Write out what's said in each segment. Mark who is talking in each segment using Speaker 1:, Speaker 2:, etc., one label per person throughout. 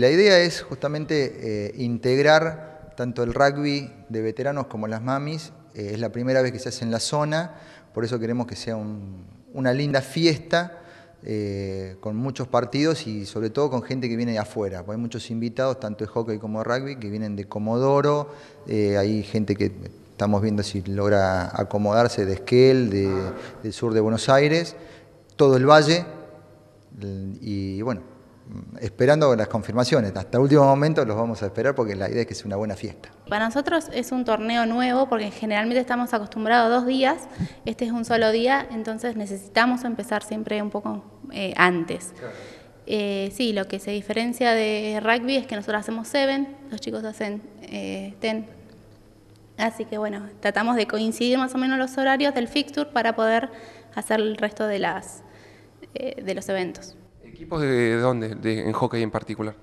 Speaker 1: la idea es justamente eh, integrar tanto el rugby de veteranos como las mamis. Eh, es la primera vez que se hace en la zona, por eso queremos que sea una linda fiesta. Eh, con muchos partidos y sobre todo con gente que viene de afuera. hay muchos invitados, tanto de hockey como de rugby, que vienen de Comodoro, hay gente que estamos viendo si logra acomodarse de Esquel, del sur de Buenos Aires, todo el valle, y bueno, esperando las confirmaciones. Hasta el último momento los vamos a esperar porque la idea es que es una buena fiesta.
Speaker 2: Para nosotros es un torneo nuevo porque generalmente estamos acostumbrados a dos días, este es un solo día, entonces necesitamos empezar siempre un poco eh, antes. Eh, sí, lo que se diferencia de rugby es que nosotros hacemos seven, los chicos hacen eh, ten. Así que bueno, tratamos de coincidir más o menos los horarios del fixture para poder hacer el resto de, las, eh, de los eventos. ¿Equipos de, dónde en hockey en particular?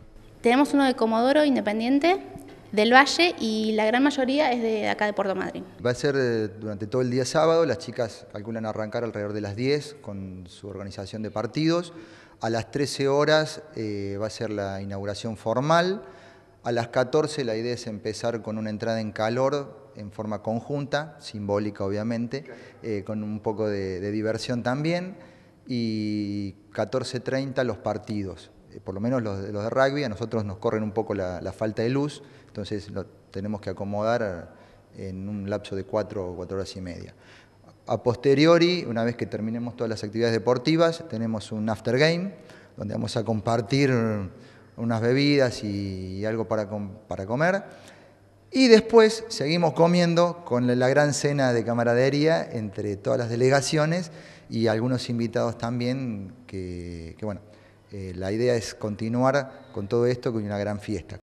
Speaker 2: Tenemos uno de Comodoro Independiente, del Valle y la gran mayoría es de acá de Puerto Madrid.
Speaker 1: Va a ser eh, durante todo el día sábado, las chicas calculan arrancar alrededor de las 10 con su organización de partidos. A las 13 horas eh, va a ser la inauguración formal. A las 14 la idea es empezar con una entrada en calor en forma conjunta, simbólica obviamente, eh, con un poco de diversión también y 14.30 los partidos. Eh, por lo menos los, los, de rugby, a nosotros nos corren un poco la, falta de luz, entonces lo tenemos que acomodar en un lapso de cuatro o cuatro horas y media. A posteriori, una vez que terminemos todas las actividades deportivas, tenemos un after game, donde vamos a compartir unas bebidas y algo para, para comer y después seguimos comiendo con la gran cena de camaradería entre todas las delegaciones y algunos invitados también, que, bueno, eh, la idea es continuar con todo esto con una gran fiesta.